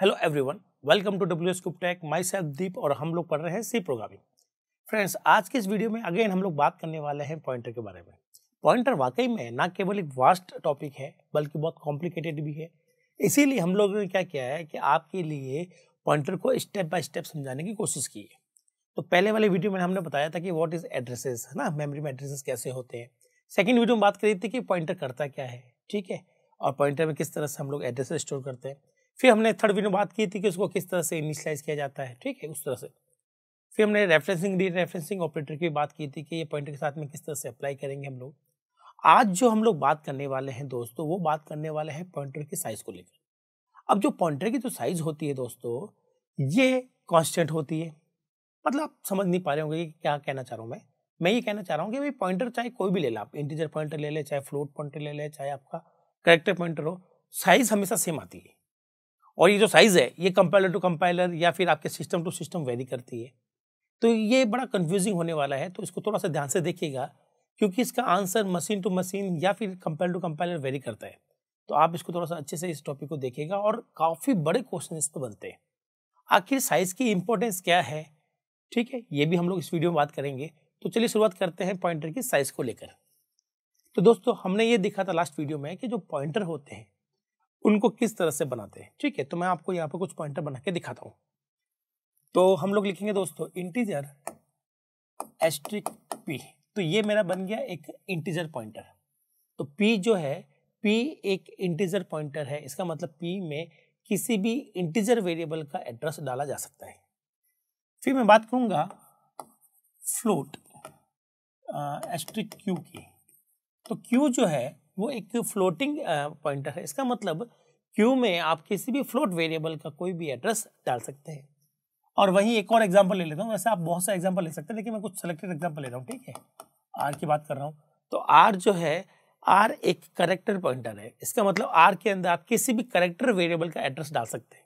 hello everyone welcome to W S कुपटेक myself Deep और हम लोग पढ़ रहे हैं सी प्रोग्रामिंग फ्रेंड्स आज के इस वीडियो में अगेन हम लोग बात करने वाले हैं पॉइंटर के बारे में पॉइंटर वाकई में ना केवल एक वास्ट टॉपिक है बल्कि बहुत कॉम्प्लिकेटेड भी है इसीलिए हम लोगों ने क्या किया है कि आपके लिए पॉइंटर को स्टेप बाय स्टेप समझाने की कोशिश की है तो पहले वाले वीडियो में हमने बताया था कि वॉट इज़ एड्रेसेस है ना मेमरी में एड्रेसेस कैसे होते हैं सेकेंड वीडियो में बात करी थी कि पॉइंटर करता क्या है ठीक है और पॉइंटर में किस तरह से हम लोग एड्रेसेस स्टोर करते हैं फिर हमने थर्ड वीडियो में बात की थी कि उसको किस तरह से इनिशलाइज किया जाता है ठीक है उस तरह से फिर हमने रेफरेंसिंग डी रेफरेंसिंग ऑपरेटर की बात की थी कि ये पॉइंटर के साथ में किस तरह से अप्लाई करेंगे हम लोग आज जो हम लोग बात करने वाले हैं दोस्तों वो बात करने वाले हैं पॉइंटर की साइज को लेकर अब जो पॉइंटर की जो तो साइज होती है दोस्तों ये कॉन्स्टेंट होती है मतलब आप समझ नहीं पा रहे होंगे कि क्या कहना चाह रहा हूँ मैं मैं ये कहना चाह रहा हूँ कि भाई पॉइंटर चाहे कोई भी ले लें आप इंटीजर पॉइंटर ले लें चाहे फ्लोट पॉइंटर ले लें चाहे आपका करेक्टर पॉइंटर हो साइज हमेशा सेम आती है और ये जो साइज़ है ये कंपाइलर टू कंपाइलर या फिर आपके सिस्टम टू सिस्टम वेरी करती है तो ये बड़ा कन्फ्यूजिंग होने वाला है तो इसको थोड़ा सा ध्यान से देखिएगा क्योंकि इसका आंसर मशीन टू मशीन या फिर कंपाइलर टू कंपाइलर वेरी करता है तो आप इसको थोड़ा सा अच्छे से इस टॉपिक को देखिएगा और काफ़ी बड़े क्वेश्चन इस बनते हैं आखिर साइज़ की इम्पोर्टेंस क्या है ठीक है ये भी हम लोग इस वीडियो में बात करेंगे तो चलिए शुरुआत करते हैं पॉइंटर की साइज़ को लेकर तो दोस्तों हमने ये देखा था लास्ट वीडियो में कि जो पॉइंटर होते हैं उनको किस तरह से बनाते हैं ठीक है तो मैं आपको यहाँ पर कुछ पॉइंटर बना के दिखाता हूँ तो हम लोग लिखेंगे दोस्तों इंटीजर एस्ट्रिक पी तो ये मेरा बन गया एक इंटीजर पॉइंटर तो पी जो है पी एक इंटीजर पॉइंटर है इसका मतलब पी में किसी भी इंटीजर वेरिएबल का एड्रेस डाला जा सकता है फिर मैं बात करूंगा फ्लोट एस्ट्रिक क्यू की तो क्यू जो है वो एक फ्लोटिंग पॉइंटर है इसका मतलब क्यू में आप किसी भी फ्लोट वेरिएबल का कोई भी एड्रेस डाल सकते हैं और वहीं एक और एग्जाम्पल ले लेता हूँ वैसे आप बहुत सा एग्जाम्पल ले सकते हैं लेकिन मैं कुछ सेलेक्टेड एग्जाम्पल ले रहा हूँ ठीक है आर की बात कर रहा हूँ तो आर जो है आर एक करेक्टर पॉइंटर है इसका मतलब आर के अंदर आप किसी भी करेक्टर वेरिएबल का एड्रेस डाल सकते हैं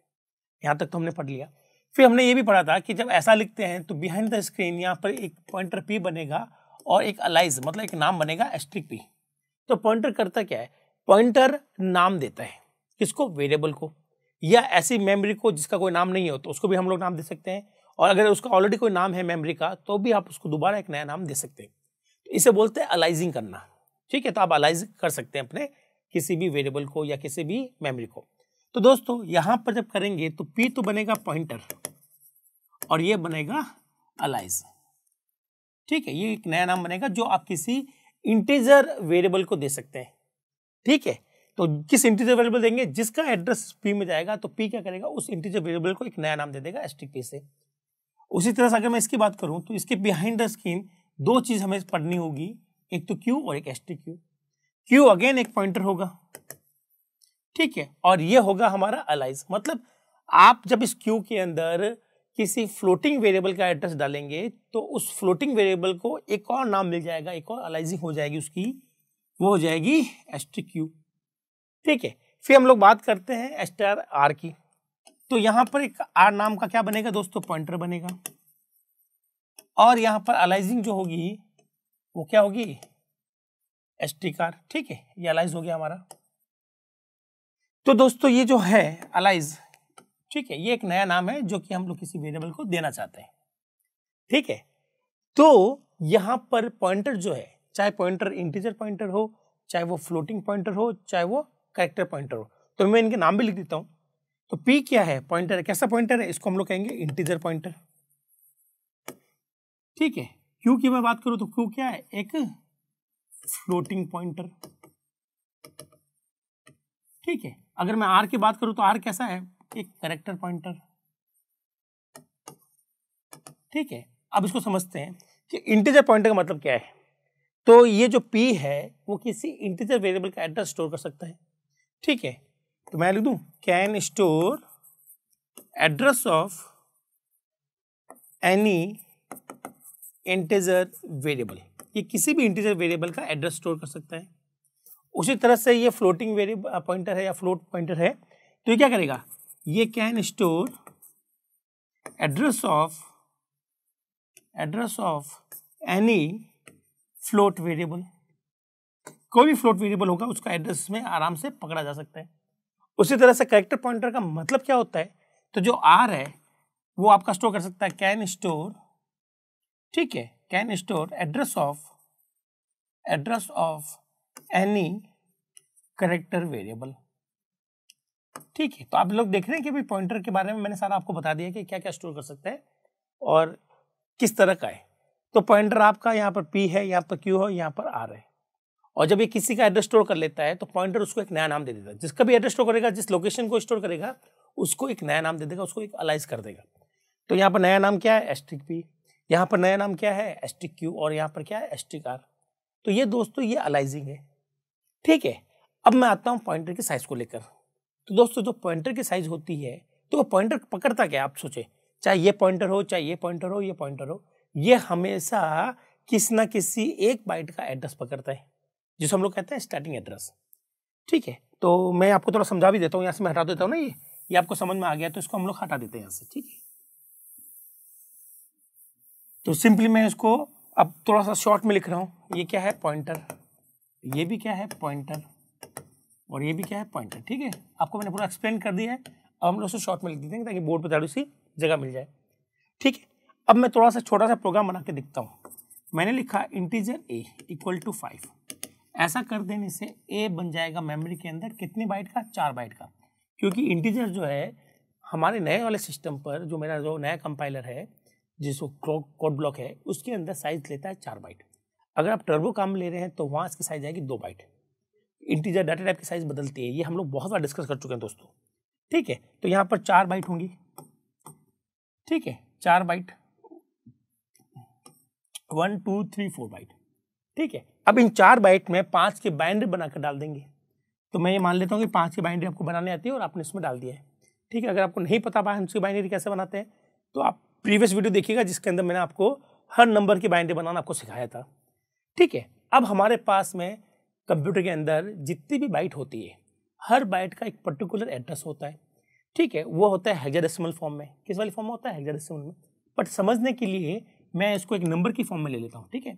यहाँ तक तो हमने पढ़ लिया फिर हमने ये भी पढ़ा था कि जब ऐसा लिखते हैं तो बिहाइंड द स्क्रीन यहाँ पर एक पॉइंटर पी बनेगा और एक अलाइज मतलब एक नाम बनेगा एस्ट्रिक पी तो पॉइंटर करता क्या है पॉइंटर नाम देता है किसको वेरिएबल को या ऐसी मेमोरी को जिसका कोई नाम नहीं हो तो उसको भी हम लोग नाम दे सकते हैं और अगर उसका ऑलरेडी कोई नाम है मेमोरी का तो भी आप उसको दोबारा एक नया नाम दे सकते हैं तो इसे बोलते हैं अलाइजिंग करना ठीक है तो आप अलाइज कर सकते हैं अपने किसी भी वेरिएबल को या किसी भी मेमोरी को तो दोस्तों यहाँ पर जब करेंगे तो पी तो बनेगा पॉइंटर और ये बनेगा अलाइज ठीक है ये एक नया नाम बनेगा जो आप किसी इंटीजर वेरिएबल को दे सकते हैं ठीक है तो किस इंटीजर वेरिएबल देंगे जिसका एड्रेस पी में जाएगा तो पी क्या करेगा उस इंटीजर वेरिएबल को एक नया नाम दे देगा एस टी पी से उसी तरह से अगर मैं इसकी बात करूं तो इसके बिहाइंड द स्क्रीन दो चीज़ हमें पढ़नी होगी एक तो क्यू और एक S T Q Q again एक पॉइंटर होगा ठीक है और ये होगा हमारा अलाइज मतलब आप जब इस क्यू के अंदर किसी फ्लोटिंग वेरिएबल का एड्रेस डालेंगे तो उस फ्लोटिंग वेरिएबल को एक और नाम मिल जाएगा एक और अलाइजिंग हो जाएगी उसकी वो हो जाएगी एस क्यू ठीक है फिर हम लोग बात करते हैं एस्टर आर की तो यहाँ पर एक आर नाम का क्या बनेगा दोस्तों पॉइंटर बनेगा और यहाँ पर अलाइजिंग जो होगी वो क्या होगी एस कार ठीक है ये अलाइज हो गया हमारा तो दोस्तों ये जो है अलाइज ठीक है ये एक नया नाम है जो कि हम लोग किसी वेरिएबल को देना चाहते हैं ठीक है तो यहाँ पर पॉइंटर जो है चाहे पॉइंटर इंटीजर पॉइंटर हो चाहे वो फ्लोटिंग पॉइंटर हो चाहे वो करेक्टर पॉइंटर हो तो मैं इनके नाम भी लिख देता हूँ तो पी क्या है पॉइंटर कैसा पॉइंटर है इसको हम लोग कहेंगे इंटीजर पॉइंटर ठीक है क्यू की मैं बात करूँ तो क्यू क्या है एक फ्लोटिंग पॉइंटर ठीक है अगर मैं आर की बात करूँ तो आर कैसा है आपकी करेक्टर पॉइंटर ठीक है अब इसको समझते हैं कि इंटीजर पॉइंटर का मतलब क्या है तो ये जो p है वो किसी इंटीजर वेरिएबल का एड्रेस स्टोर कर सकता है ठीक है तो मैं लिख दू can store address of any integer variable ये किसी भी इंटीजर वेरिएबल का एड्रेस स्टोर कर सकता है उसी तरह से ये फ्लोटिंग वेरिएबल पॉइंटर है या फ्लोट पॉइंटर है तो ये क्या करेगा ये can store address of address of any float variable कोई भी फ्लोट वेरिएबल होगा उसका एड्रेस में आराम से पकड़ा जा सकता है उसी तरह से करेक्टर पॉइंटर का मतलब क्या होता है तो जो आर है वो आपका स्टोर कर सकता है कैन स्टोर ठीक है can store address of address of any character variable ठीक है तो आप लोग देख रहे हैं कि अभी पॉइंटर के बारे में मैंने सारा आपको बता दिया कि क्या क्या स्टोर कर सकते हैं और किस तरह का है तो पॉइंटर आपका यहाँ पर पी है यहाँ पर क्यू है यहाँ पर आर है और जब ये किसी का एड्रेस स्टोर कर लेता है तो पॉइंटर उसको एक नया नाम दे देता है जिसका भी एड्रेस स्टोर करेगा जिस लोकेशन को स्टोर करेगा उसको एक नया नाम दे देगा उसको एक अलाइज कर देगा तो यहाँ पर नया नाम क्या है एस्ट्रिक पी यहाँ पर नया नाम क्या है एस्ट्रिक क्यू और यहाँ पर क्या है एस्ट्रिक आर तो ये दोस्तों ये अलाइजिंग है ठीक है अब मैं आता हूँ पॉइंटर की साइज को लेकर तो दोस्तों जो पॉइंटर की साइज होती है तो वो पॉइंटर पकड़ता क्या आप सोचे चाहे ये पॉइंटर हो चाहे ये पॉइंटर हो ये पॉइंटर हो ये हमेशा किसी ना किसी एक बाइट का एड्रेस पकड़ता है जिसे हम लोग कहते हैं स्टार्टिंग एड्रेस ठीक है तो मैं आपको थोड़ा समझा भी देता हूँ यहाँ से मैं हटा देता हूँ ना ये ये आपको समझ में आ गया तो इसको हम लोग हटा देते हैं यहाँ से ठीक है तो सिंपली मैं इसको अब थोड़ा सा शॉर्ट में लिख रहा हूँ ये क्या है पॉइंटर ये भी क्या है पॉइंटर और ये भी क्या है पॉइंटर ठीक है आपको मैंने पूरा एक्सप्लेन कर दिया है अब हम लोग उसको शॉर्ट में लिख देते हैं ताकि बोर्ड पर थोड़ी सी जगह मिल जाए ठीक है अब मैं थोड़ा सा छोटा सा प्रोग्राम बना के दिखता हूँ मैंने लिखा integer A equal to five ऐसा कर देने से ए बन जाएगा मेमोरी के अंदर कितने बाइट का चार बाइट का क्योंकि इंटीजर जो है हमारे नए वाले सिस्टम पर जो मेरा जो नया कंपाइलर है जिसको कोड ब्लॉक है उसके अंदर साइज लेता है चार बाइट अगर आप टर्बो काम ले रहे हैं तो वहाँ इसकी साइज आएगी दो बाइट इंटीजर डाटा टाइप की साइज बदलती है ये हम लोग बहुत बार डिस्कस कर चुके हैं दोस्तों ठीक है तो यहाँ पर चार बाइट होंगी ठीक है चार byte one two three four byte ठीक है अब इन चार बाइट में पांच की बाइंड्री बनाकर डाल देंगे तो मैं ये मान लेता हूँ कि पांच की बाइंड्री आपको बनाने आती है और आपने इसमें डाल दिया है ठीक है अगर आपको नहीं पता पाँच की बाइंड्री कैसे बनाते हैं तो आप प्रीवियस वीडियो देखिएगा जिसके अंदर मैंने आपको हर नंबर की बाइंड्री बनाना आपको सिखाया था ठीक है अब हमारे पास में कंप्यूटर के अंदर जितनी भी बाइट होती है हर बाइट का एक पर्टिकुलर एड्रेस होता है ठीक है वो होता है हेक्साडेसिमल फॉर्म में किस वाली फॉर्म में होता है हेक्साडेसिमल में बट समझने के लिए मैं इसको एक नंबर की फॉर्म में ले लेता हूँ ठीक है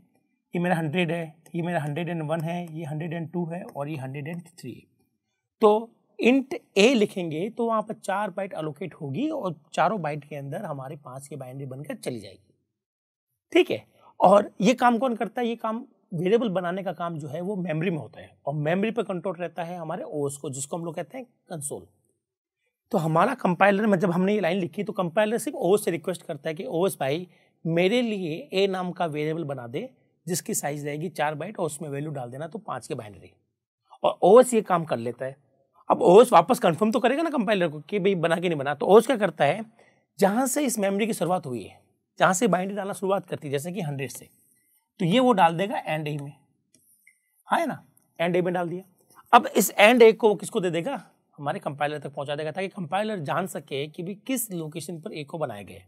ये मेरा हंड्रेड है ये मेरा हंड्रेड एंड वन है ये हंड्रेड एंड टू है और ये हंड्रेड एंड थ्री है तो इंट ए लिखेंगे तो वहाँ पर चार बाइट अलोकेट होगी और चारों बाइट के अंदर हमारे पाँच की बाइंड्री बनकर चली जाएगी ठीक है और ये काम कौन करता है ये काम वेरिएबल बनाने का काम जो है वो मेमोरी में होता है और मेमोरी पर कंट्रोल रहता है हमारे ओस को जिसको हम लोग कहते हैं कंसोल तो हमारा कंपाइलर में जब हमने ये लाइन लिखी तो कंपाइलर सिर्फ ओस से रिक्वेस्ट करता है कि ओस भाई मेरे लिए ए नाम का वेरिएबल बना दे जिसकी साइज रहेगी चार बाइट और उसमें वैल्यू डाल देना तो पाँच के बाइनरी और ओएस ये काम कर लेता है अब ओएस वापस कंफर्म तो करेगा ना कंपाइलर को कि भाई बना के नहीं बना तो ओएस क्या करता है जहाँ से इस मेमोरी की शुरुआत हुई है जहाँ से बाइंड डालना शुरुआत करती है जैसे कि हंड्रेड से तो ये वो डाल देगा एंड ए में हाँ है ना एंड ए में डाल दिया अब इस एंड ए को किसको दे देगा हमारे कंपाइलर तक पहुंचा देगा ताकि कंपाइलर जान सके कि भी किस लोकेशन पर ए को बनाया गया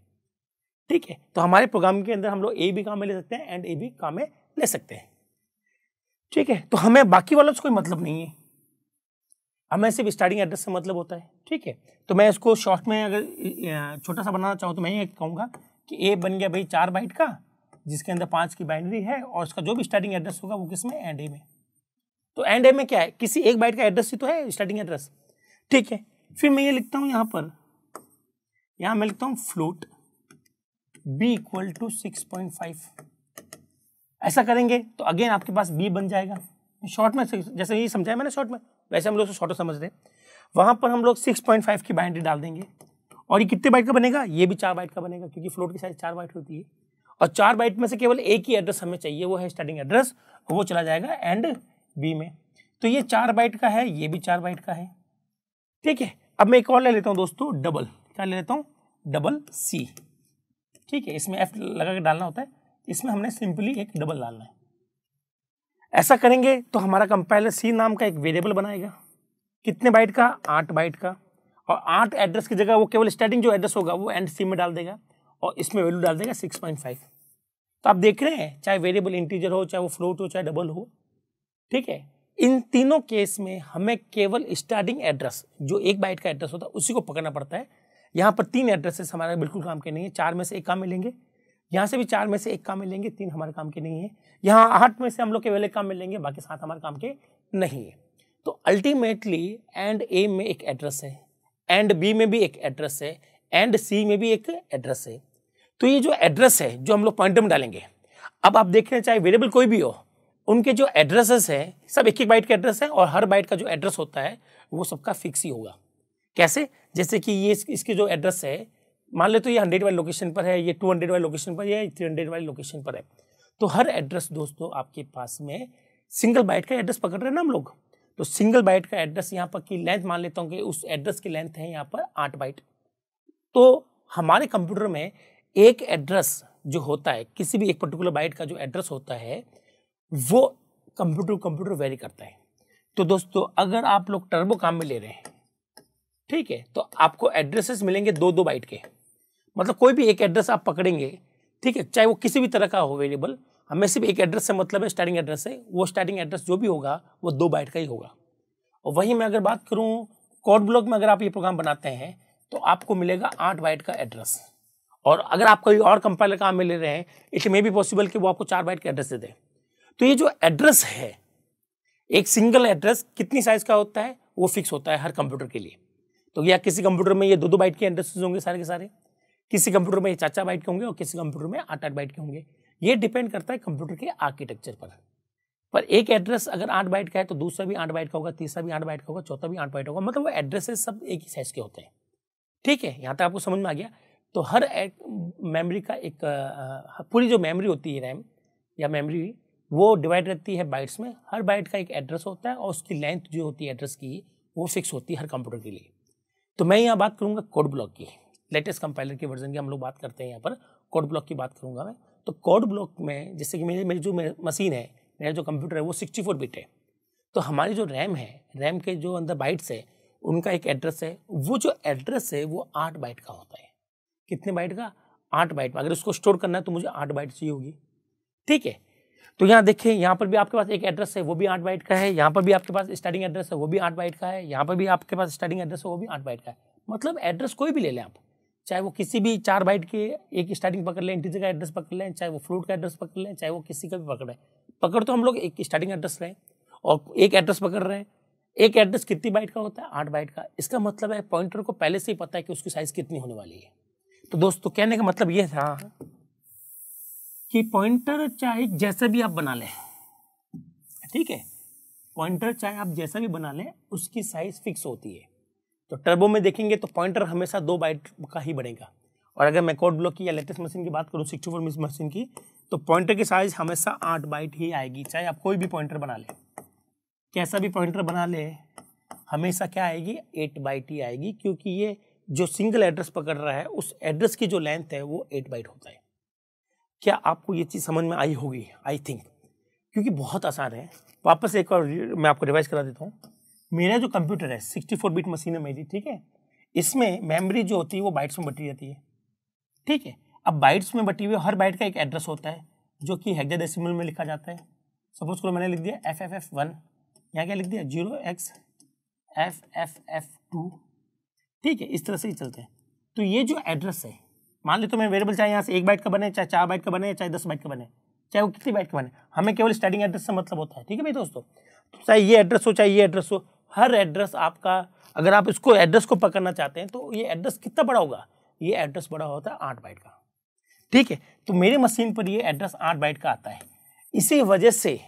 ठीक है तो हमारे प्रोग्राम के अंदर हम लोग ए भी काम में ले सकते हैं एंड ए भी काम में ले सकते हैं ठीक है तो हमें बाकी वालों से कोई मतलब नहीं है हमें सिर्फ स्टार्टिंग एड्रेस से मतलब होता है ठीक है तो मैं इसको शॉर्ट में अगर छोटा सा बनाना चाहूँ तो मैं ये कहूँगा कि ए बन गया भाई चार बाइट का जिसके अंदर पाँच की बाइनरी है और उसका जो भी स्टार्टिंग एड्रेस होगा वो किस में एंड ए में तो एंड ए में क्या है किसी एक बाइट का एड्रेस ही तो है स्टार्टिंग एड्रेस ठीक है फिर मैं ये लिखता हूँ यहाँ पर यहाँ मैं लिखता हूँ float B equal to six point five ऐसा करेंगे तो अगेन आपके पास बी बन जाएगा शॉर्ट में जैसे ये समझाया मैंने शॉर्ट में वैसे हम लोग उसको शॉर्ट समझ रहे हैं वहाँ पर हम लोग सिक्स पॉइंट फाइव की बाइंड्री डाल देंगे और ये कितने बाइट का बनेगा ये भी चार बाइट का बनेगा क्योंकि फ्लोट की साइज चार बाइट होती है और चार बाइट में से केवल एक ही एड्रेस हमें चाहिए वो है स्टार्टिंग एड्रेस वो चला जाएगा एंड बी में तो ये चार बाइट का है ये भी चार बाइट का है ठीक है अब मैं एक और ले लेता हूँ दोस्तों डबल क्या ले लेता हूँ डबल सी ठीक है इसमें एफ लगा के डालना होता है इसमें हमने सिंपली एक डबल डालना है ऐसा करेंगे तो हमारा कंपाइलर सी नाम का एक वेरिएबल बनाएगा कितने बाइट का आठ बाइट का और आठ एड्रेस की जगह वो केवल स्टार्टिंग जो एड्रेस होगा वो एंड सी में डाल देगा और इसमें वैल्यू डाल देगा सिक्स पॉइंट फाइव तो आप देख रहे हैं चाहे वेरिएबल इंटीजर हो चाहे वो फ्लोट हो चाहे डबल हो ठीक है इन तीनों केस में हमें केवल स्टार्टिंग एड्रेस जो एक बाइट का एड्रेस होता है उसी को पकड़ना पड़ता है यहाँ पर तीन एड्रेसेस हमारे बिल्कुल काम के नहीं है चार में से एक काम में लेंगे यहाँ से भी चार में से एक काम में लेंगे तीन हमारे काम के नहीं है यहाँ आठ में से हम लोग केवल एक काम में लेंगे बाकी सात हमारे काम के नहीं है तो अल्टीमेटली एंड ए में एक एड्रेस है एंड बी में भी एक एड्रेस है एंड सी में भी एक एड्रेस है तो ये जो एड्रेस है जो हम लोग पॉइंटर में डालेंगे अब आप देख रहे हैं चाहे वेरिएबल कोई भी हो उनके जो एड्रेसेस है सब एक एक बाइट का एड्रेस है और हर बाइट का जो एड्रेस होता है वो सबका फिक्स ही होगा कैसे जैसे कि ये इसके जो एड्रेस है मान ले तो ये हंड्रेड वाली लोकेशन पर है ये टू हंड्रेड वाली लोकेशन पर है थ्री हंड्रेड वाली लोकेशन पर है तो हर एड्रेस दोस्तों आपके पास में सिंगल बाइट का एड्रेस पकड़ रहे हैं ना हम लोग तो सिंगल बाइट का एड्रेस यहाँ पर की लेंथ मान लेता हूँ कि उस एड्रेस की लेंथ है यहाँ पर आठ बाइट तो हमारे कंप्यूटर में एक एड्रेस जो होता है किसी भी एक पर्टिकुलर बाइट का जो एड्रेस होता है वो कंप्यूटर कंप्यूटर वेरी करता है तो दोस्तों अगर आप लोग टर्बो काम में ले रहे हैं ठीक है तो आपको एड्रेसेस मिलेंगे दो दो बाइट के मतलब कोई भी एक एड्रेस आप पकड़ेंगे ठीक है चाहे वो किसी भी तरह का हो अवेलेबल हमें सिर्फ एक एड्रेस से मतलब है स्टार्टिंग एड्रेस है वो स्टार्टिंग एड्रेस जो भी होगा वो दो बाइट का ही होगा और वहीं मैं अगर बात करूँ कोड ब्लॉक में अगर आप ये प्रोग्राम बनाते हैं तो आपको मिलेगा आठ बाइट का एड्रेस और अगर आप कोई और कंपाइलर काम में ले रहे हैं इट मे बी पॉसिबल कि वो आपको चार बाइट का एड्रेस दे दें तो ये जो एड्रेस है एक सिंगल एड्रेस कितनी साइज का होता है वो फिक्स होता है हर कंप्यूटर के लिए तो या किसी कंप्यूटर में ये दो दो बाइट के एड्रेसेस होंगे सारे के सारे किसी कंप्यूटर में ये चार चार बाइट के होंगे और किसी कंप्यूटर में आठ आठ बाइट के होंगे ये डिपेंड करता है कंप्यूटर के आर्किटेक्चर पर पर एक एड्रेस अगर आठ बाइट का है तो दूसरा भी आठ बाइट का होगा तीसरा भी आठ बाइट का होगा चौथा भी आठ बाइट होगा मतलब वो एड्रेसेस सब एक ही साइज के होते हैं ठीक है यहाँ तक आपको समझ में आ गया तो हर मेमोरी का एक पूरी जो मेमोरी होती है रैम या मेमोरी वो डिवाइड रहती है बाइट्स में हर बाइट का एक एड्रेस होता है और उसकी लेंथ जो होती है एड्रेस की वो फिक्स होती है हर कंप्यूटर के लिए तो मैं यहाँ बात करूँगा कोड ब्लॉक की लेटेस्ट कंपाइलर के वर्जन की हम लोग बात करते हैं यहाँ पर कोड ब्लॉक की बात करूँगा मैं तो कोड ब्लॉक में जैसे कि मेरी मेरी जो मशीन है मेरा जो कंप्यूटर है वो सिक्सटी फोर बिट है तो हमारी जो रैम है रैम के जो अंदर बाइट्स है उनका एक एड्रेस है वो जो एड्रेस है वो आठ बाइट का होता है कितने बाइट का आठ बाइट अगर उसको स्टोर करना है तो मुझे आठ बाइट चाहिए होगी ठीक है तो यहाँ देखें यहाँ पर भी आपके पास एक एड्रेस है वो भी आठ बाइट का है यहाँ पर भी आपके पास स्टार्टिंग एड्रेस है वो भी आठ बाइट का है यहाँ पर भी आपके पास स्टार्टिंग एड्रेस है वो भी आठ बाइट का है मतलब एड्रेस कोई भी ले लें आप चाहे वो किसी भी चार बाइट के एक स्टार्टिंग पकड़ लें इंटीजर का एड्रेस पकड़ लें चाहे वो फ्रूट का एड्रेस पकड़ लें चाहे वो किसी का भी पकड़ पकड़ तो हम लोग एक स्टार्टिंग एड्रेस रहे और एक एड्रेस पकड़ रहे हैं एक एड्रेस कितनी बाइट का होता है आठ बाइट का इसका मतलब है पॉइंटर को पहले से ही पता है कि उसकी साइज़ कितनी होने वाली है तो दोस्तों कहने का मतलब ये था कि पॉइंटर चाहे जैसे भी आप बना लें ठीक है पॉइंटर चाहे आप जैसा भी बना लें उसकी साइज फिक्स होती है तो टर्बो में देखेंगे तो पॉइंटर हमेशा दो बाइट का ही बढ़ेगा और अगर मैं कोड ब्लॉक की या लेटेस्ट मशीन की बात करूँ सिक्सटी फोर मशीन की तो पॉइंटर की साइज हमेशा आठ बाइट ही आएगी चाहे आप कोई भी पॉइंटर बना लें कैसा भी पॉइंटर बना लें हमेशा क्या आएगी एट बाइट ही आएगी क्योंकि ये जो सिंगल एड्रेस पकड़ रहा है उस एड्रेस की जो लेंथ है वो एट बाइट होता है क्या आपको ये चीज़ समझ में आई होगी आई थिंक क्योंकि बहुत आसान है वापस एक और मैं आपको रिवाइज करा देता हूँ मेरा जो कंप्यूटर है सिक्सटी फोर बीट मशीन है मेरी ठीक है इसमें मेमोरी जो होती है वो बाइट्स में बटी जाती है ठीक है अब बाइट्स में बटी हुई हर बाइट का एक एड्रेस होता है जो कि हेक्साडेसिमल में लिखा जाता है सपोज करो मैंने लिख दिया एफ एफ एफ वन यहाँ क्या लिख दिया zero x f f f two ठीक है इस तरह से ही चलते हैं तो ये जो एड्रेस है मान तो तुम्हें वेरेबल चाहे यहाँ से एक बाइट का बने चाहे चार बाइट का बने चाहे दस बाइट का बने चाहे वो कितनी बाइट का बने हमें केवल स्टार्टिंग एड्रेस से मतलब होता है ठीक है भाई दोस्तों तो चाहे ये एड्रेस हो चाहे ये एड्रेस हो हर एड्रेस आपका अगर आप इसको एड्रेस को पकड़ना चाहते हैं तो ये एड्रेस कितना बड़ा होगा ये एड्रेस बड़ा होता है आठ बाइट का ठीक है तो मेरे मशीन पर ये एड्रेस आठ बाइट का आता है इसी वजह से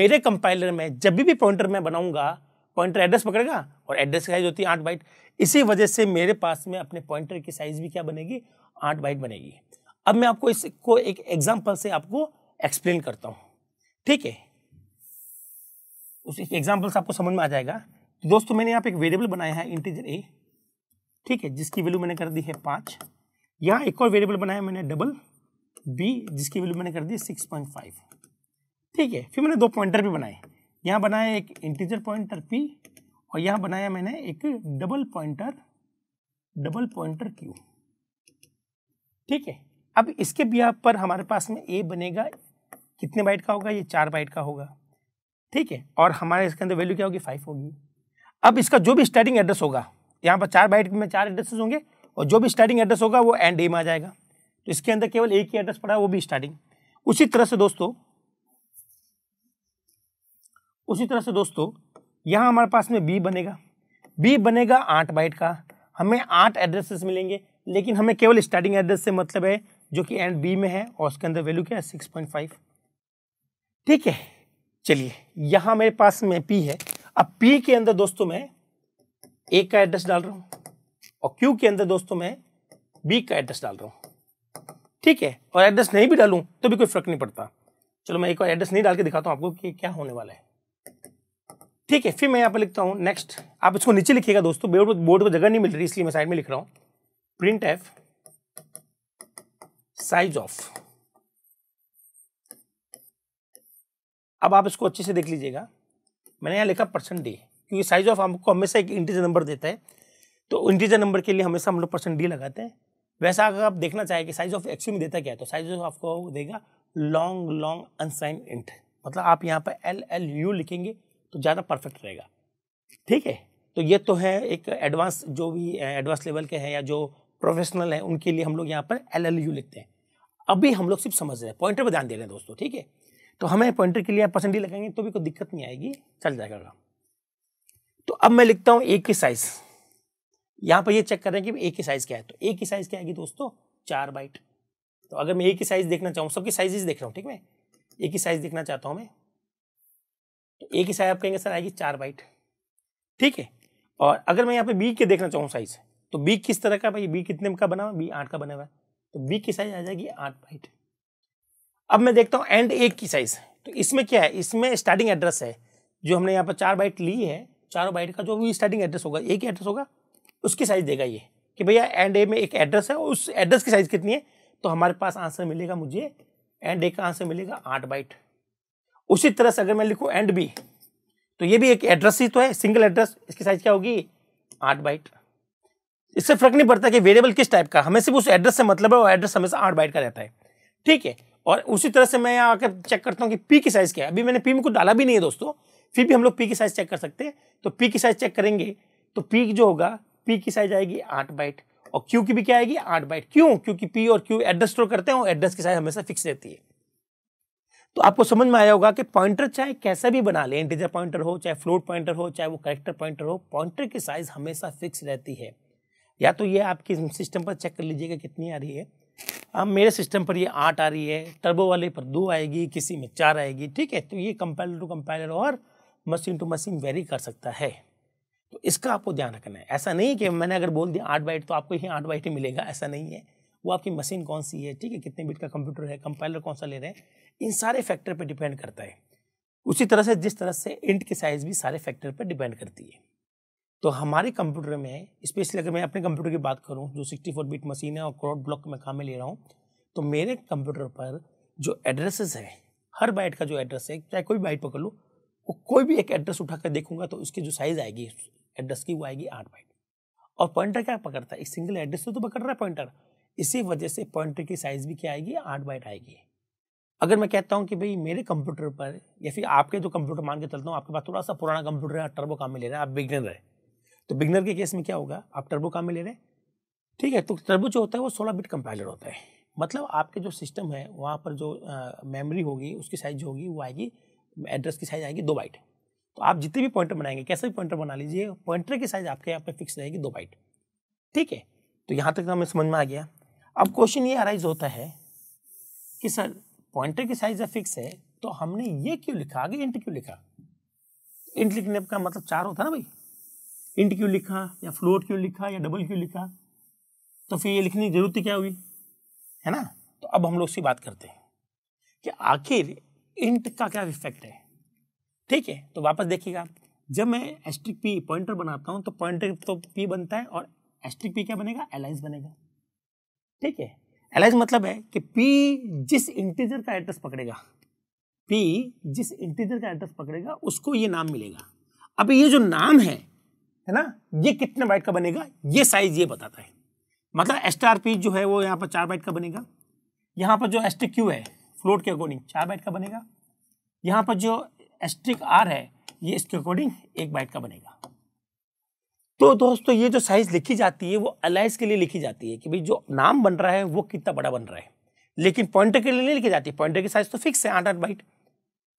मेरे कंपाइलर में जब भी पॉइंटर मैं बनाऊंगा पॉइंटर एड्रेस पकड़ेगा और एड्रेस की साइज होती है आठ बाइट इसी वजह से मेरे पास में अपने पॉइंटर की साइज भी क्या बनेगी आठ बाइट बनेगी अब मैं आपको इसको एक एग्जाम्पल से आपको एक्सप्लेन करता हूँ ठीक है उस एग्जाम्पल से आपको समझ में आ जाएगा तो दोस्तों मैंने यहाँ पे एक वेरिएबल बनाया है इंटीजर ए ठीक है जिसकी वैल्यू मैंने कर दी है पाँच यहाँ एक और वेरिएबल बनाया मैंने डबल बी जिसकी वैल्यू मैंने कर दी सिक्स पॉइंट फाइव ठीक है फिर मैंने दो पॉइंटर भी बनाए यहाँ बनाया एक इंटीजर पॉइंटर पी और यहाँ बनाया मैंने एक double pointer double pointer q ठीक है अब इसके बिहार पर हमारे पास में ए बनेगा कितने बाइट का होगा ये चार बाइट का होगा ठीक है और हमारे इसके अंदर वैल्यू क्या होगी फाइव होगी अब इसका जो भी स्टार्टिंग एड्रेस होगा यहाँ पर चार बाइट में चार एड्रेसेस होंगे और जो भी स्टार्टिंग एड्रेस होगा वो एंड ए में आ जाएगा तो इसके अंदर केवल एक ही एड्रेस पड़ा वो भी स्टार्टिंग उसी तरह से दोस्तों उसी तरह से दोस्तों यहाँ हमारे पास में बी बनेगा बी बनेगा आठ बाइट का हमें आठ एड्रेसेस मिलेंगे लेकिन हमें केवल स्टार्टिंग एड्रेस से मतलब है जो कि एंड बी में है और उसके अंदर वैल्यू क्या है सिक्स पॉइंट फाइव ठीक है चलिए यहाँ मेरे पास में पी है अब पी के अंदर दोस्तों मैं ए का एड्रेस डाल रहा हूँ और क्यू के अंदर दोस्तों मैं बी का एड्रेस डाल रहा हूँ ठीक है और एड्रेस नहीं भी डालूँ तो भी कोई फर्क नहीं पड़ता चलो मैं एक और एड्रेस नहीं डाल के दिखाता हूँ आपको कि क्या होने वाला है ठीक है फिर मैं यहाँ पर लिखता हूँ नेक्स्ट आप इसको नीचे लिखिएगा दोस्तों बोर्ड बोर्ड पर जगह नहीं मिल रही इसलिए मैं साइड में लिख रहा हूँ प्रिंट एफ साइज ऑफ अब आप इसको अच्छे से देख लीजिएगा मैंने यहाँ लिखा परसेंट डी क्योंकि साइज ऑफ आपको हमेशा एक इंटीजर नंबर देता है तो इंटीजर नंबर के लिए हमेशा हम लोग परसेंट डी लगाते हैं वैसा अगर आप देखना चाहें कि साइज ऑफ एक्स में देता क्या है तो साइज ऑफ आपको देगा लॉन्ग लॉन्ग अनसाइन इंट मतलब आप यहाँ पर एल एल यू लिखेंगे तो ज़्यादा परफेक्ट रहेगा ठीक है तो ये तो है एक एडवांस जो भी एडवांस लेवल के हैं या जो प्रोफेशनल हैं उनके लिए हम लोग यहाँ पर एल एल यू लिखते हैं अभी हम लोग सिर्फ समझ रहे हैं पॉइंटर पर ध्यान दे रहे हैं दोस्तों ठीक है तो हमें पॉइंटर के लिए परसेंटेज लगाएंगे तो भी कोई दिक्कत नहीं आएगी चल जाएगा काम तो अब मैं लिखता हूँ एक की साइज यहाँ पर ये चेक कर रहे हैं कि एक की साइज क्या है तो एक की साइज क्या आएगी दोस्तों चार बाइट तो अगर मैं एक की साइज देखना चाहूँ सबकी साइजेस देख रहा हूँ ठीक है एक ही साइज देखना चाहता हूँ मैं एक ही साइज आप कहेंगे सर आएगी चार बाइट ठीक है और अगर मैं यहाँ पे बी के देखना चाहूँ साइज तो बी किस तरह का भाई बी कितने का बना हुआ बी आठ का बना हुआ है तो बी की साइज आ जाएगी आठ बाइट अब मैं देखता हूँ एंड एक की साइज तो इसमें क्या है इसमें स्टार्टिंग एड्रेस है जो हमने यहाँ पर चार बाइट ली है चारों बाइट का जो भी स्टार्टिंग एड्रेस होगा एक ही एड्रेस होगा उसकी साइज देगा ये कि भैया एंड ए में एक एड्रेस है और उस एड्रेस की साइज कितनी है तो हमारे पास आंसर मिलेगा मुझे एंड ए का आंसर मिलेगा आठ बाइट उसी तरह से अगर मैं लिखूँ एंड बी तो ये भी एक एड्रेस ही तो है सिंगल एड्रेस इसकी साइज क्या होगी आठ बाइट इससे फर्क नहीं पड़ता कि वेरिएबल किस टाइप का हमें सिर्फ उस एड्रेस से मतलब है और एड्रेस हमेशा आठ बाइट का रहता है ठीक है और उसी तरह से मैं यहाँ आकर चेक करता हूँ कि पी की साइज़ क्या है अभी मैंने पी में कुछ डाला भी नहीं है दोस्तों फिर भी हम लोग पी की साइज़ चेक कर सकते हैं तो पी की साइज़ चेक करेंगे तो पी जो होगा पी की साइज़ आएगी आठ बाइट और क्यू की भी क्या आएगी आठ बाइट क्यों क्योंकि पी और क्यू एड्रेस स्टोर करते हैं और एड्रेस की साइज़ हमेशा फिक्स रहती है तो आपको समझ में आया होगा कि पॉइंटर चाहे कैसा भी बना लें इंटीजर पॉइंटर हो चाहे फ्लोट पॉइंटर हो चाहे वो करेक्टर पॉइंटर हो पॉइंटर की साइज हमेशा फिक्स रहती है या तो ये आपके सिस्टम पर चेक कर लीजिएगा कितनी आ रही है अब हाँ, मेरे सिस्टम पर ये आठ आ रही है टर्बो वाले पर दो आएगी किसी में चार आएगी ठीक है तो ये कंपाइलर टू कंपाइलर और मशीन टू मशीन वेरी कर सकता है तो इसका आपको ध्यान रखना है ऐसा नहीं कि मैंने अगर बोल दिया आठ बाइट तो आपको ही आठ बाइट ही मिलेगा ऐसा नहीं है वो आपकी मशीन कौन सी है ठीक है कितने बिट का कंप्यूटर है कंपाइलर कौन सा ले रहे हैं इन सारे फैक्टर पर डिपेंड करता है उसी तरह से जिस तरह से इंट की साइज़ भी सारे फैक्टर पर डिपेंड करती है तो हमारे कंप्यूटर में स्पेशली अगर मैं अपने कंप्यूटर की बात करूँ जो फोर बीट मशीन है और क्रॉड ब्लॉक में काम में ले रहा हूँ तो मेरे कंप्यूटर पर जो एड्रेसेस है हर बाइट का जो एड्रेस है चाहे कोई बाइट पकड़ लो वो कोई भी एक एड्रेस उठा कर देखूंगा तो उसकी जो साइज़ आएगी एड्रेस की वो आएगी आठ बाइट और पॉइंटर क्या पकड़ता है एक सिंगल एड्रेस तो पकड़ रहा है पॉइंटर इसी वजह से पॉइंटर की साइज भी क्या आएगी आठ बाइट आएगी अगर मैं कहता हूँ कि भाई मेरे कंप्यूटर पर या फिर आपके जो कंप्यूटर मान के चलता हूँ आपके पास थोड़ा सा पुराना कंप्यूटर है टर्बो काम में ले रहे हैं आप बिगनर है तो बिगनर के केस में क्या होगा आप टर्बो काम में ले रहे हैं ठीक है तो टर्बो जो होता है वो सोलह बिट कंपाइलर होता है मतलब आपके जो सिस्टम है वहाँ पर जो मेमोरी होगी उसकी साइज जो होगी वो आएगी एड्रेस की साइज आएगी दो बाइट तो आप जितने भी पॉइंटर बनाएंगे कैसे भी पॉइंटर बना लीजिए पॉइंटर की साइज आपके यहाँ पे फिक्स रहेगी दो बाइट ठीक है तो यहाँ तक तो हमें समझ में आ गया अब क्वेश्चन ये अराइज होता है कि सर पॉइंटर की साइज फिक्स है तो हमने ये क्यों लिखा आगे इंट क्यों लिखा इंट लिखने का मतलब चार होता है ना भाई इंट क्यों लिखा या फ्लोट क्यों लिखा या डबल क्यों लिखा तो फिर ये लिखने की जरूरत क्या हुई है ना तो अब हम लोग उसकी बात करते हैं कि आखिर इंट का क्या इफेक्ट है ठीक है तो वापस देखिएगा जब मैं एस्ट्रिक पी पॉइंटर बनाता हूँ तो पॉइंटर तो पी बनता है और एस्ट्रिक पी क्या बनेगा एलाइंस बनेगा ठीक है एलाइज मतलब है कि p जिस इंटीजर का एड्रेस पकड़ेगा p जिस इंटीजर का एड्रेस पकड़ेगा उसको ये नाम मिलेगा अब ये जो नाम है है ना ये कितने बाइट का बनेगा ये साइज ये बताता है मतलब एस आर पी जो है वो यहाँ पर चार बाइट का बनेगा यहाँ पर जो एस क्यू है फ्लोट के अकॉर्डिंग चार बाइट का बनेगा यहाँ पर जो एस्ट्रिक आर है ये इसके अकॉर्डिंग एक बाइट का बनेगा तो दोस्तों ये जो साइज लिखी जाती है वो अलाइज़ के लिए लिखी जाती है कि भाई जो नाम बन रहा है वो कितना बड़ा बन रहा है लेकिन पॉइंटर के लिए नहीं लिखी जाती पॉइंटर की साइज तो फिक्स है आठ आठ बाइट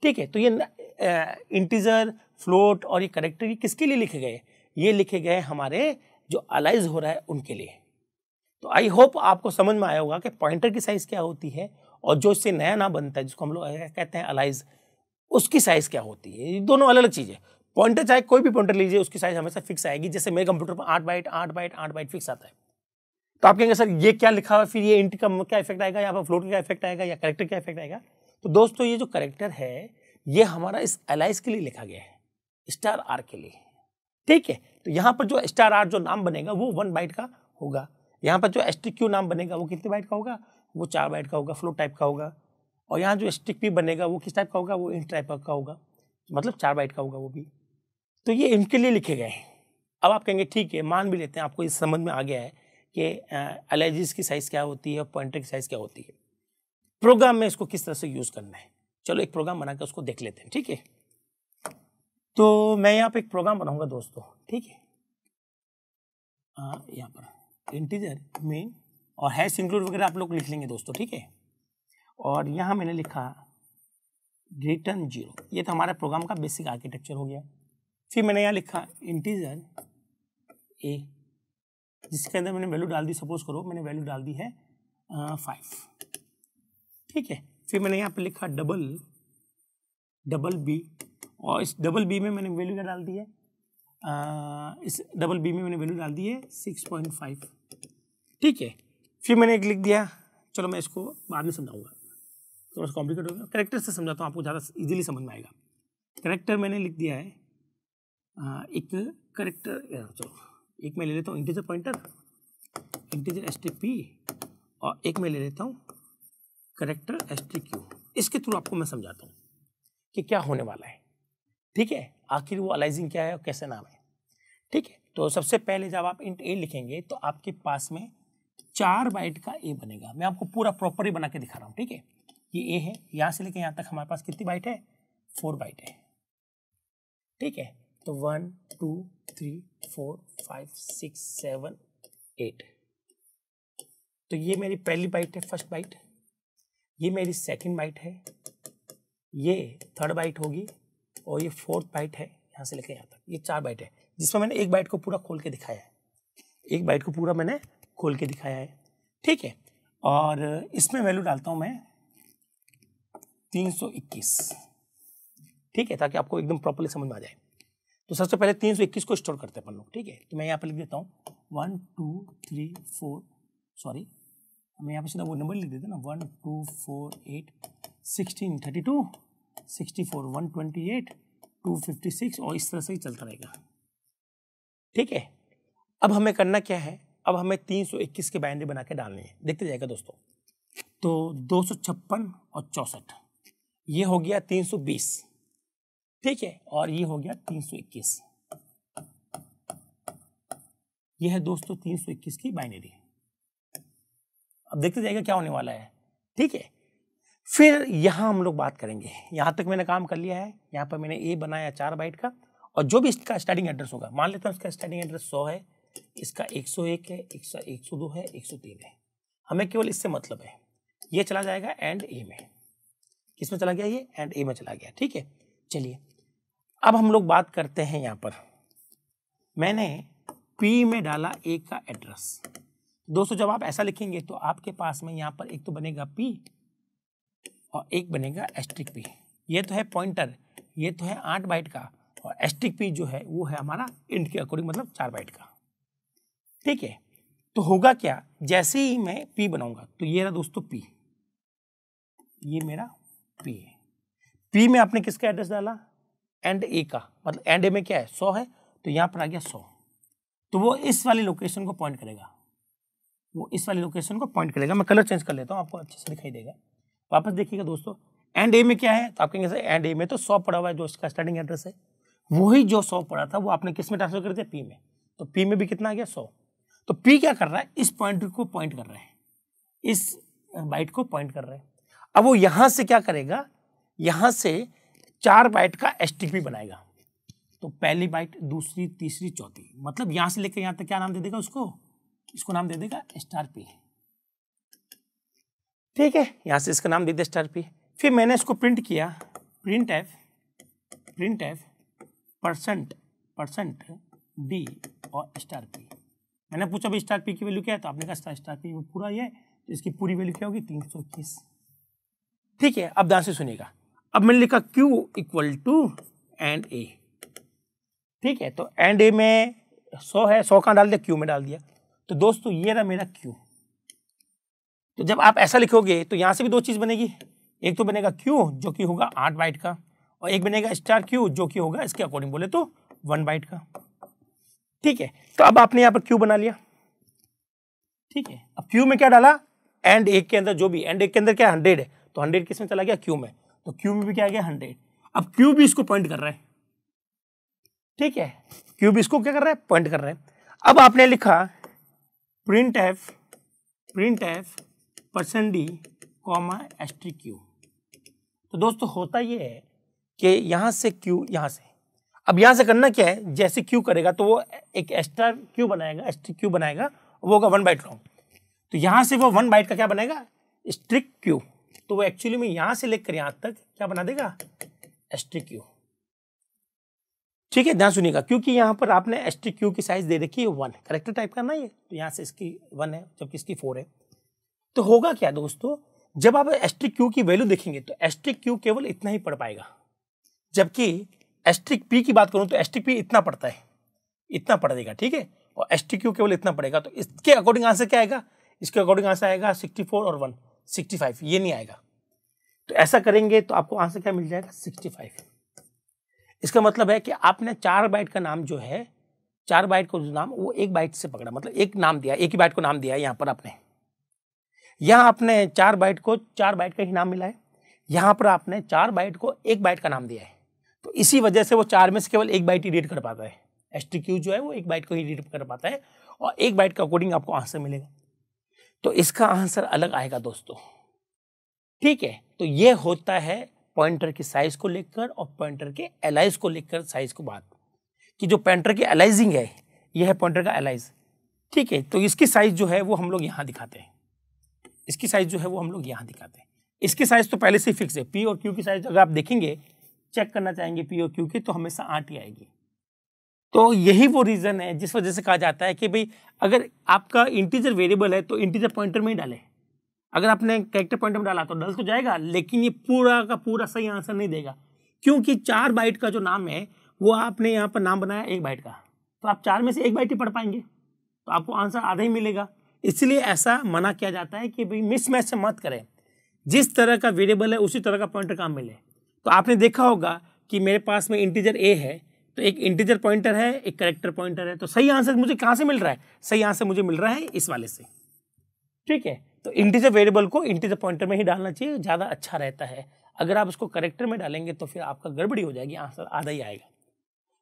ठीक है तो ये इंटीजर फ्लोट और ये करेक्टर ये किसके लिए लिखे गए ये लिखे गए हमारे जो अलाइज हो रहा है उनके लिए तो आई होप आपको समझ में आया होगा कि पॉइंटर की साइज़ क्या होती है और जो इससे नया नाम बनता है जिसको हम लोग कहते हैं अलाइज उसकी साइज़ क्या होती है ये दोनों अलग अलग चीज़ है पॉइंटर चाहे कोई भी पॉइंटर लीजिए उसकी साइज हमेशा फिक्स आएगी जैसे मेरे कंप्यूटर पर आठ बाइट आठ बाइट आठ बाइट फिक्स आता है तो आप कहेंगे सर ये क्या लिखा हुआ फिर ये इंट का क्या इफेक्ट आएगा या फ्लोट का इफेक्ट आएगा या करेक्टर का इफेक्ट आएगा तो दोस्तों ये जो करेक्टर है ये हमारा इस एलाइस के लिए लिखा गया है स्टार आर के लिए ठीक है तो यहाँ पर जो स्टार आर जो नाम बनेगा वो वन बाइट का होगा यहाँ पर जो एस क्यू नाम बनेगा वो कितने बाइट का होगा वो चार बाइट का होगा फ्लोट टाइप का होगा और यहाँ जो एस पी बनेगा वो किस टाइप का होगा वो इंट टाइप का होगा मतलब चार बाइट का होगा वो भी तो ये इनके लिए लिखे गए हैं अब आप कहेंगे ठीक है मान भी लेते हैं आपको इस संबंध में आ गया है कि एलर्जीज की साइज़ क्या होती है और पॉइंटर की साइज़ क्या होती है प्रोग्राम में इसको किस तरह से यूज़ करना है चलो एक प्रोग्राम बना के उसको देख लेते हैं ठीक है तो मैं यहाँ पे एक प्रोग्राम बनाऊंगा दोस्तों ठीक है यहाँ पर इंटीजर में और हैश इंक्लूड वगैरह आप लोग लिख लेंगे दोस्तों ठीक है और यहाँ मैंने लिखा रिटर्न जीरो ये तो हमारे प्रोग्राम का बेसिक आर्किटेक्चर हो गया फिर मैंने यहाँ लिखा इंटीजर ए जिसके अंदर मैंने वैल्यू डाल दी सपोज करो मैंने वैल्यू डाल दी है फाइव ठीक है फिर मैंने यहाँ पर लिखा डबल डबल बी और इस डबल बी में मैंने वैल्यू क्या डाल दी है आ, इस डबल बी में मैंने वैल्यू डाल दी है सिक्स पॉइंट फाइव ठीक है फिर मैंने एक लिख दिया चलो मैं इसको बाद में समझाऊंगा थोड़ा सा कॉम्प्लिकेट होगा करेक्टर से समझाता हूँ आपको ज़्यादा इजीली समझ में आएगा करेक्टर मैंने लिख दिया है Uh, एक करेक्टर चलो एक मैं ले लेता हूँ integer pointer integer s t p और एक मैं ले लेता हूँ करेक्टर एस टी क्यू इसके थ्रू आपको मैं समझाता हूँ कि क्या होने वाला है ठीक है आखिर वो अलाइजिंग क्या है और कैसे नाम है ठीक है तो सबसे पहले जब आप इंट ए लिखेंगे तो आपके पास में चार बाइट का ए बनेगा मैं आपको पूरा प्रॉपरली बना के दिखा रहा हूँ ठीक है ये ए है यहाँ से लेके यहाँ तक हमारे पास कितनी बाइट है फोर बाइट है ठीक है तो one two three four five six seven eight तो ये मेरी पहली बाइट है फर्स्ट बाइट ये मेरी सेकंड बाइट है ये थर्ड बाइट होगी और ये फोर्थ बाइट है यहाँ से लेकर यहाँ तक ये चार बाइट है जिसमें मैंने एक बाइट को पूरा खोल के दिखाया है एक बाइट को पूरा मैंने खोल के दिखाया है ठीक है और इसमें वैल्यू डालता हूँ मैं 321 ठीक है ताकि आपको एकदम प्रॉपरली समझ में आ जाए तो सबसे पहले तीन सौ इक्कीस को स्टोर करते हैं अपन लोग ठीक है तो मैं यहाँ पर लिख देता हूँ one two three four sorry मैं यहाँ पर सीधा वो नंबर लिख देता ना one two four eight sixteen thirty two sixty four one twenty eight two fifty six और इस तरह से ही चलता रहेगा ठीक है अब हमें करना क्या है अब हमें तीन सौ इक्कीस के बाइंड्री बना के डालनी है देखते जाएगा दोस्तों तो दो सौ छप्पन और चौंसठ ये हो गया तीन सौ बीस ठीक है और ये हो गया 321 ये है दोस्तों 321 की बाइनरी अब देखते जाएगा क्या होने वाला है ठीक है फिर यहां हम लोग बात करेंगे यहां तक मैंने काम कर लिया है यहां पर मैंने ए बनाया चार बाइट का और जो भी इसका स्टार्टिंग एड्रेस होगा मान लेता हैं इसका स्टार्टिंग एड्रेस सौ है इसका एक सौ एक है एक सौ एक सौ दो है एक सौ तीन है हमें केवल इससे मतलब है ये चला जाएगा एंड ए में किस में चला गया ये एंड ए में चला गया ठीक है चलिए अब हम लोग बात करते हैं यहाँ पर मैंने पी में डाला ए का एड्रेस दोस्तों जब आप ऐसा लिखेंगे तो आपके पास में यहाँ पर एक तो बनेगा पी और एक बनेगा एस्ट्रिक पी ये तो है पॉइंटर ये तो है आठ बाइट का और एस्ट्रिक पी जो है वो है हमारा इंट के अकॉर्डिंग मतलब चार बाइट का ठीक है तो होगा क्या जैसे ही मैं पी बनाऊंगा तो ये रहा दोस्तों पी ये मेरा पी है पी में आपने किसका एड्रेस डाला एंड ए का मतलब एंड ए में क्या है सौ है तो यहाँ पर आ गया सौ तो वो इस वाली लोकेशन को पॉइंट करेगा वो इस वाली लोकेशन को पॉइंट करेगा मैं कलर चेंज कर लेता हूँ आपको अच्छे से दिखाई देगा वापस देखिएगा दोस्तों एंड ए में क्या है तो आप कहेंगे सर एंड ए में तो सौ पड़ा हुआ है जो इसका स्टार्टिंग एड्रेस है वही जो सौ पड़ा था वो आपने किस में ट्रांसफर कर दिया पी में तो पी में भी कितना आ गया सौ तो पी क्या कर रहा है इस पॉइंट को पॉइंट कर रहा है इस बाइट को पॉइंट कर रहा है अब वो यहाँ से क्या करेगा यहाँ से चार बाइट का एस बनाएगा तो पहली बाइट दूसरी तीसरी चौथी मतलब यहाँ से लेकर यहाँ तक क्या नाम दे देगा उसको इसको नाम दे देगा स्टार पी ठीक है यहाँ से इसका नाम दे दे स्टार पी फिर मैंने इसको प्रिंट किया print f print f percent percent d और स्टार पी मैंने पूछा भाई स्टार पी की वैल्यू क्या है तो आपने कहा स्टार पी पूरा ये तो इसकी पूरी वैल्यू क्या होगी तीन सौ इक्कीस ठीक है अब ध्यान से सुनेगा अब मैंने लिखा Q equal to and a ठीक है तो एंड ए में सौ है सौ कहाँ डाल दिया क्यू में डाल दिया तो दोस्तों ये रहा मेरा क्यू तो जब आप ऐसा लिखोगे तो यहाँ से भी दो चीज़ बनेगी एक तो बनेगा क्यू जो कि होगा आठ बाइट का और एक बनेगा स्टार क्यू जो कि होगा इसके अकॉर्डिंग बोले तो वन बाइट का ठीक है तो अब आपने यहाँ पर क्यू बना लिया ठीक है अब क्यू में क्या डाला एंड एक के अंदर जो भी एंड एक के अंदर क्या हंड्रेड है तो हंड्रेड किस में चला गया क्यू में तो क्यू में भी क्या आ गया हंड्रेड अब क्यू भी इसको पॉइंट कर रहा है ठीक है क्यू भी इसको क्या कर रहा है पॉइंट कर रहा है अब आपने लिखा print f print f percent d comma s T q तो दोस्तों होता ये है कि यहां से क्यू यहां से अब यहां से करना क्या है जैसे क्यू करेगा तो वो एक एक्स्ट्रा क्यू बनाएगा एक्स्ट्रा क्यू बनाएगा वो होगा वन बाइट लॉन्ग तो यहां से वो वन बाइट का क्या बनेगा स्ट्रिक क्यू तो वो एक्चुअली में यहां से लेकर यहां तक क्या बना देगा एस्ट्रिक्यू ठीक है ध्यान सुनिएगा क्योंकि यहां पर आपने एस क्यू की साइज दे रखी है वन करेक्टर टाइप ना ये तो यहां से इसकी वन है जबकि इसकी फोर है तो होगा क्या दोस्तों जब आप एस क्यू की वैल्यू देखेंगे तो एस क्यू केवल इतना ही पढ़ पाएगा जबकि एस्ट्रिक पी की बात करूं तो एस्ट्रिक पी इतना पड़ता है इतना पड़ देगा ठीक है और एस्ट्रिक क्यू केवल इतना पड़ेगा तो इसके अकॉर्डिंग आंसर क्या आएगा इसके अकॉर्डिंग आंसर आएगा सिक्सटी फोर और वन सिक्सटी फाइव ये नहीं आएगा तो ऐसा करेंगे तो आपको आंसर क्या मिल जाएगा सिक्सटी फाइव इसका मतलब है कि आपने चार बाइट का नाम जो है चार बाइट का जो नाम वो एक बाइट से पकड़ा मतलब एक नाम दिया एक ही बाइट को नाम दिया यहाँ पर आपने यहाँ आपने चार बाइट को चार बाइट का ही नाम मिला है यहाँ पर आपने चार बाइट को एक बाइट का नाम दिया है तो इसी वजह से वो चार में से केवल एक बाइट ही रीड कर पाता है एस जो है वो एक बाइट को ही रीड कर पाता है और एक बाइट का अकॉर्डिंग आपको आंसर मिलेगा तो इसका आंसर अलग आएगा दोस्तों ठीक है तो ये होता है पॉइंटर की साइज को लेकर और पॉइंटर के एलाइज को लेकर साइज को बात कि जो पॉइंटर की एलाइजिंग है यह है पॉइंटर का एलाइज ठीक है तो इसकी साइज जो है वो हम लोग यहाँ दिखाते हैं इसकी साइज जो है वो हम लोग यहाँ दिखाते हैं इसकी साइज तो पहले से ही फिक्स है पी और क्यू की साइज अगर आप देखेंगे चेक करना चाहेंगे पी और क्यू की तो हमेशा आठ ही आएगी तो यही वो रीज़न है जिस वजह से कहा जाता है कि भाई अगर आपका इंटीजर वेरिएबल है तो इंटीजर पॉइंटर में ही डालें अगर आपने कैरेक्टर पॉइंटर में डाला तो डल तो जाएगा लेकिन ये पूरा का पूरा सही आंसर नहीं देगा क्योंकि चार बाइट का जो नाम है वो आपने यहाँ पर नाम बनाया एक बाइट का तो आप चार में से एक बाइट ही पढ़ पाएंगे तो आपको आंसर आधा ही मिलेगा इसलिए ऐसा मना किया जाता है कि भाई मिसमैच से मत करें जिस तरह का वेरिएबल है उसी तरह का पॉइंटर काम मिले तो आपने देखा होगा कि मेरे पास में इंटीजर ए है तो एक इंटीजर पॉइंटर है एक करेक्टर पॉइंटर है तो सही आंसर मुझे कहाँ से मिल रहा है सही आंसर मुझे मिल रहा है इस वाले से ठीक है तो इंटीजर वेरिएबल को इंटीजर पॉइंटर में ही डालना चाहिए ज़्यादा अच्छा रहता है अगर आप उसको करेक्टर में डालेंगे तो फिर आपका गड़बड़ी हो जाएगी आंसर आधा ही आएगा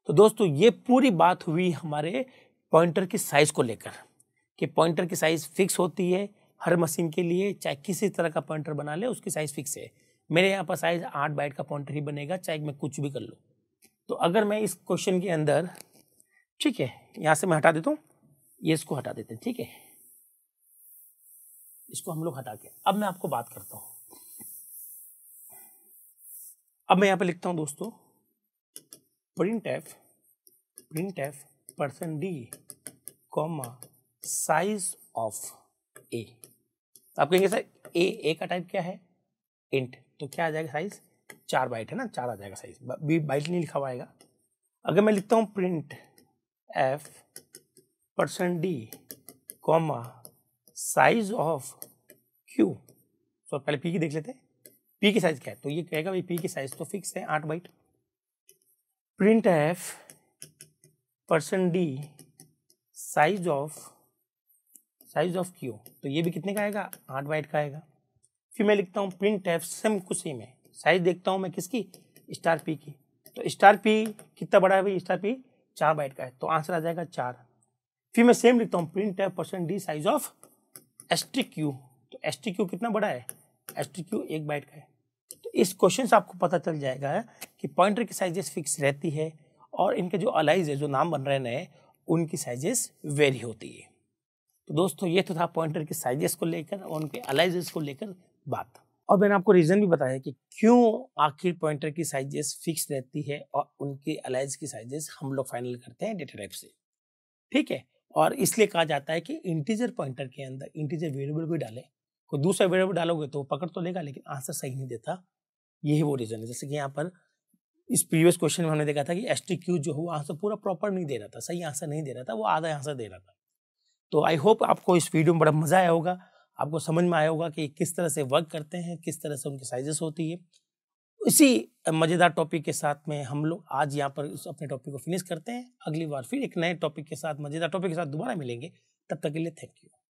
तो दोस्तों ये पूरी बात हुई हमारे पॉइंटर की साइज़ को लेकर कि पॉइंटर की साइज़ फिक्स होती है हर मशीन के लिए चाहे किसी तरह का पॉइंटर बना ले उसकी साइज़ फिक्स है मेरे यहाँ पर साइज़ आठ बाइट का पॉइंटर ही बनेगा चाहे मैं कुछ भी कर लूँ तो अगर मैं इस क्वेश्चन के अंदर ठीक है यहाँ से मैं हटा देता हूँ ये इसको हटा देते हैं ठीक है इसको हम लोग हटा के अब मैं आपको बात करता हूँ अब मैं यहाँ पे लिखता हूँ दोस्तों print f print f percent d comma size of a आप कहेंगे सर ए ए का टाइप क्या है इंट तो क्या आ जाएगा साइज चार बाइट है ना चार आ जाएगा साइज बी बाइट नहीं लिखा हुआ अगर मैं लिखता हूँ print f percent d comma size of q so पहले पी की देख लेते हैं पी की साइज क्या है तो ये कहेगा भाई पी की साइज तो फिक्स है आठ byte print f percent d size of size of q तो ये भी कितने का आएगा आठ बाइट का आएगा फिर मैं लिखता हूँ प्रिंट एफ सेम कुछ सेम है साइज देखता हूँ मैं किसकी स्टार पी की तो स्टार पी कितना बड़ा है भाई स्टार पी चार बाइट का है तो आंसर आ जाएगा चार फिर मैं सेम लिखता हूँ प्रिंट है percent d size of s T q तो एस टी क्यू कितना बड़ा है एस टी क्यू एक बाइट का है तो इस क्वेश्चन से आपको पता चल जाएगा कि पॉइंटर की साइजेस फिक्स रहती है और इनके जो अलाइज है जो नाम बन रहे हैं उनकी साइजेस वेरी होती है तो दोस्तों ये तो था पॉइंटर के साइजेस को लेकर और उनके अलाइजेस को लेकर बात और मैंने आपको रीज़न भी बताया कि क्यों आखिर पॉइंटर की साइजेस फिक्स रहती है और उनके अलाइज की साइजेस हम लोग फाइनल करते हैं डेटा टाइप से ठीक है और इसलिए कहा जाता है कि इंटीजर पॉइंटर के अंदर इंटीजर वेरिएबल भी डालें कोई दूसरा वेरिएबल डालोगे तो पकड़ तो लेगा लेकिन आंसर सही नहीं देता यही वो रीज़न है जैसे कि यहाँ पर इस प्रीवियस क्वेश्चन में हमने देखा था कि एस टी क्यू जो है वो आंसर पूरा प्रॉपर नहीं दे रहा था सही आंसर नहीं दे रहा था वो आधा आंसर दे रहा था तो आई होप आपको इस वीडियो में बड़ा मज़ा आया होगा आपको समझ में आया होगा कि किस तरह से वर्क करते हैं किस तरह से उनकी साइजेस होती है इसी मज़ेदार टॉपिक के साथ में हम लोग आज यहाँ पर उस अपने टॉपिक को फिनिश करते हैं अगली बार फिर एक नए टॉपिक के साथ मज़ेदार टॉपिक के साथ दोबारा मिलेंगे तब तक के लिए थैंक यू